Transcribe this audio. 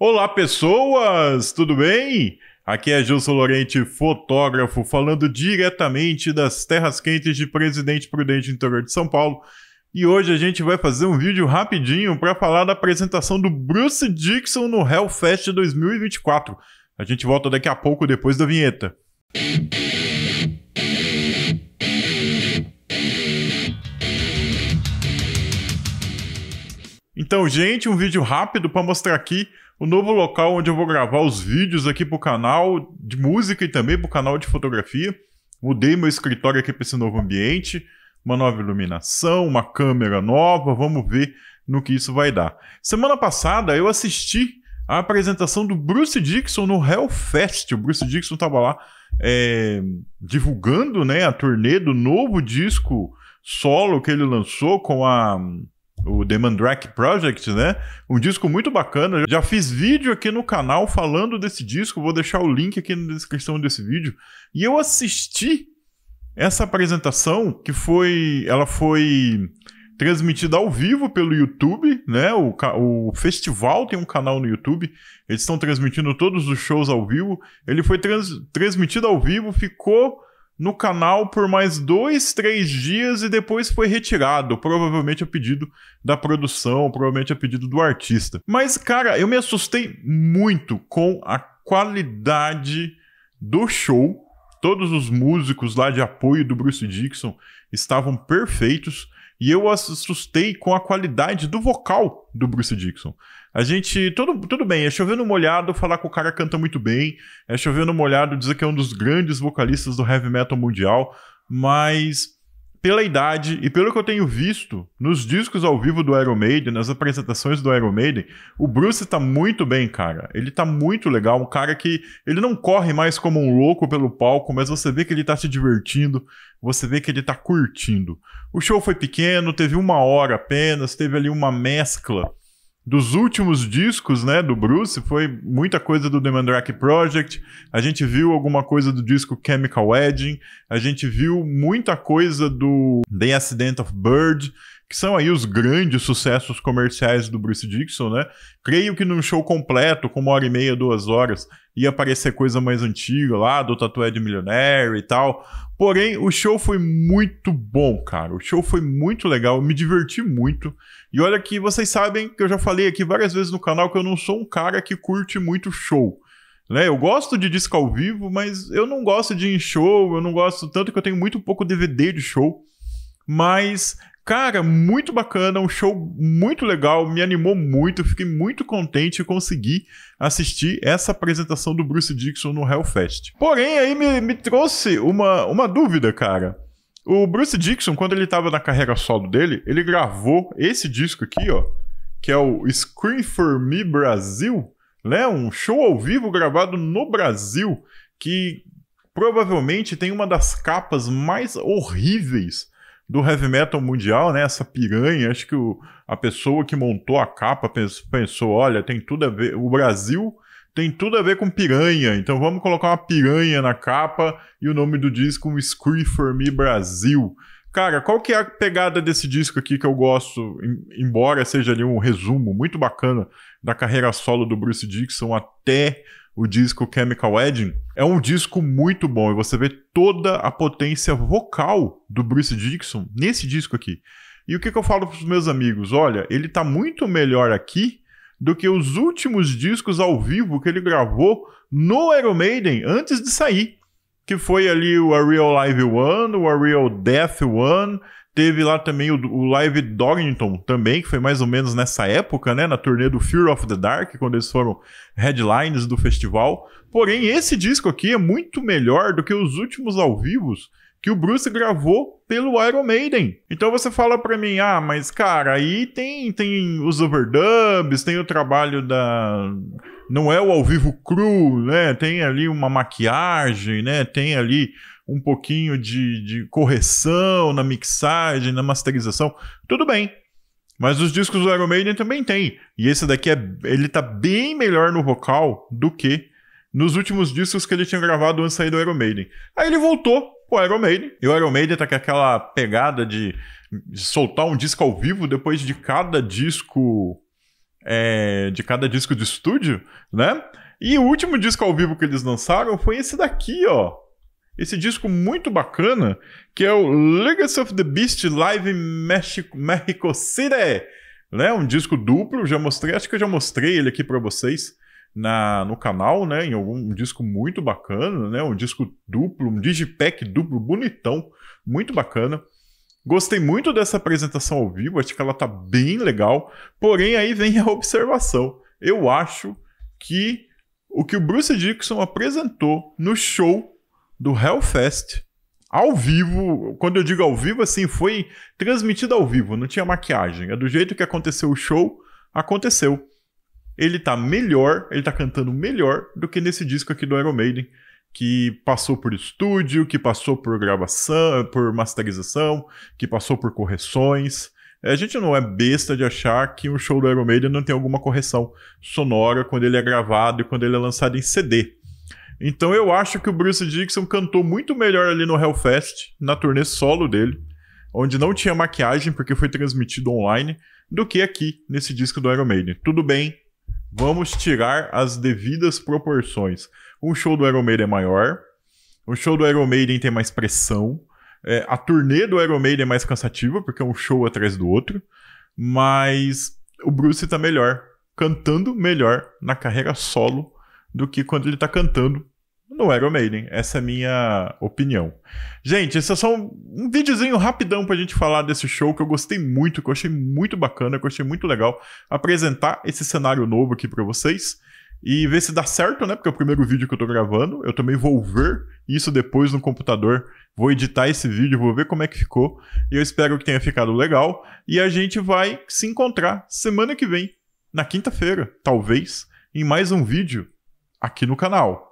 Olá, pessoas! Tudo bem? Aqui é Gilson Lorente, fotógrafo, falando diretamente das terras quentes de Presidente Prudente, interior de São Paulo. E hoje a gente vai fazer um vídeo rapidinho para falar da apresentação do Bruce Dixon no Hellfest 2024. A gente volta daqui a pouco depois da vinheta. Música Então, gente, um vídeo rápido para mostrar aqui o novo local onde eu vou gravar os vídeos aqui para o canal de música e também para o canal de fotografia. Mudei meu escritório aqui para esse novo ambiente, uma nova iluminação, uma câmera nova, vamos ver no que isso vai dar. Semana passada eu assisti a apresentação do Bruce Dixon no Hellfest. O Bruce Dixon estava lá é, divulgando né, a turnê do novo disco solo que ele lançou com a o The Mandrake Project, né? Um disco muito bacana. Já fiz vídeo aqui no canal falando desse disco, vou deixar o link aqui na descrição desse vídeo. E eu assisti essa apresentação que foi, ela foi transmitida ao vivo pelo YouTube, né? O, o festival tem um canal no YouTube, eles estão transmitindo todos os shows ao vivo. Ele foi trans, transmitido ao vivo, ficou no canal por mais dois, três dias e depois foi retirado, provavelmente a é pedido da produção, provavelmente a é pedido do artista. Mas, cara, eu me assustei muito com a qualidade do show. Todos os músicos lá de apoio do Bruce Dixon estavam perfeitos. E eu assustei com a qualidade do vocal do Bruce Dixon. A gente. Tudo, tudo bem, é chovendo molhado falar que o cara canta muito bem, é chovendo molhado dizer que é um dos grandes vocalistas do heavy metal mundial, mas pela idade e pelo que eu tenho visto nos discos ao vivo do Iron Maiden, nas apresentações do Iron Maiden, o Bruce tá muito bem, cara. Ele tá muito legal, um cara que ele não corre mais como um louco pelo palco, mas você vê que ele tá se divertindo, você vê que ele tá curtindo. O show foi pequeno, teve uma hora apenas, teve ali uma mescla dos últimos discos, né, do Bruce, foi muita coisa do The Mandrake Project. A gente viu alguma coisa do disco Chemical Wedding, a gente viu muita coisa do The Accident of Bird que são aí os grandes sucessos comerciais do Bruce Dixon, né? Creio que num show completo, com uma hora e meia, duas horas, ia aparecer coisa mais antiga lá, do Tatué de Milionário e tal. Porém, o show foi muito bom, cara. O show foi muito legal, eu me diverti muito. E olha que vocês sabem que eu já falei aqui várias vezes no canal que eu não sou um cara que curte muito show. Né? Eu gosto de disco ao vivo, mas eu não gosto de ir em show, eu não gosto tanto que eu tenho muito pouco DVD de show. Mas, Cara, muito bacana, um show muito legal, me animou muito, fiquei muito contente e consegui assistir essa apresentação do Bruce Dixon no Hellfest. Porém, aí me, me trouxe uma, uma dúvida, cara. O Bruce Dixon, quando ele estava na carreira solo dele, ele gravou esse disco aqui, ó, que é o Scream for Me Brasil, né? Um show ao vivo gravado no Brasil, que provavelmente tem uma das capas mais horríveis do heavy metal mundial, né? Essa piranha, acho que o, a pessoa que montou a capa pensou, pensou, olha, tem tudo a ver, o Brasil tem tudo a ver com piranha, então vamos colocar uma piranha na capa e o nome do disco Scree For Me Brasil cara, qual que é a pegada desse disco aqui que eu gosto, embora seja ali um resumo muito bacana da carreira solo do Bruce Dixon até o disco Chemical Wedding, é um disco muito bom e você vê toda a potência vocal do Bruce Dixon nesse disco aqui. E o que, que eu falo para os meus amigos? Olha, ele está muito melhor aqui do que os últimos discos ao vivo que ele gravou no Iron Maiden antes de sair que foi ali o A Real Live One, o A Real Death One. Teve lá também o, o Live Doggington também, que foi mais ou menos nessa época, né? Na turnê do Fear of the Dark, quando eles foram headlines do festival. Porém, esse disco aqui é muito melhor do que os últimos ao vivos que o Bruce gravou pelo Iron Maiden. Então você fala para mim, ah, mas cara, aí tem, tem os overdubs, tem o trabalho da não é o ao vivo cru, né? Tem ali uma maquiagem, né? Tem ali um pouquinho de, de correção na mixagem, na masterização. Tudo bem. Mas os discos do Iron Maiden também tem. E esse daqui é, ele tá bem melhor no vocal do que nos últimos discos que ele tinha gravado antes de sair do Iron Maiden. Aí ele voltou pro Iron Maiden. E o Iron Maiden tá com aquela pegada de, de soltar um disco ao vivo depois de cada disco é, de cada disco de estúdio, né? E o último disco ao vivo que eles lançaram foi esse daqui, ó. Esse disco muito bacana, que é o Legacy of the Beast Live Mexico, Mexico City, né? Um disco duplo, já mostrei, acho que eu já mostrei ele aqui para vocês na, no canal, né? Em algum um disco muito bacana, né? Um disco duplo, um digipack duplo, bonitão, muito bacana. Gostei muito dessa apresentação ao vivo, acho que ela tá bem legal. Porém, aí vem a observação. Eu acho que o que o Bruce Dixon apresentou no show do Hellfest ao vivo, quando eu digo ao vivo, assim, foi transmitido ao vivo, não tinha maquiagem. É do jeito que aconteceu o show, aconteceu. Ele tá melhor, ele tá cantando melhor do que nesse disco aqui do Iron Maiden, que passou por estúdio, que passou por gravação, por masterização, que passou por correções. É, a gente não é besta de achar que um show do Iron Maiden não tem alguma correção sonora quando ele é gravado e quando ele é lançado em CD. Então eu acho que o Bruce Dixon cantou muito melhor ali no Hellfest, na turnê solo dele, onde não tinha maquiagem porque foi transmitido online, do que aqui nesse disco do Iron Maiden. Tudo bem, vamos tirar as devidas proporções. O show do Iron Maiden é maior. O show do Iron Maiden tem mais pressão. É, a turnê do Iron Maiden é mais cansativa, porque é um show atrás do outro. Mas o Bruce tá melhor, cantando melhor na carreira solo do que quando ele tá cantando no Iron Maiden. Essa é a minha opinião. Gente, esse é só um, um videozinho rapidão pra gente falar desse show que eu gostei muito, que eu achei muito bacana, que eu achei muito legal apresentar esse cenário novo aqui para vocês e ver se dá certo, né? Porque é o primeiro vídeo que eu tô gravando. Eu também vou ver isso depois no computador. Vou editar esse vídeo, vou ver como é que ficou. E eu espero que tenha ficado legal. E a gente vai se encontrar semana que vem, na quinta-feira, talvez, em mais um vídeo aqui no canal.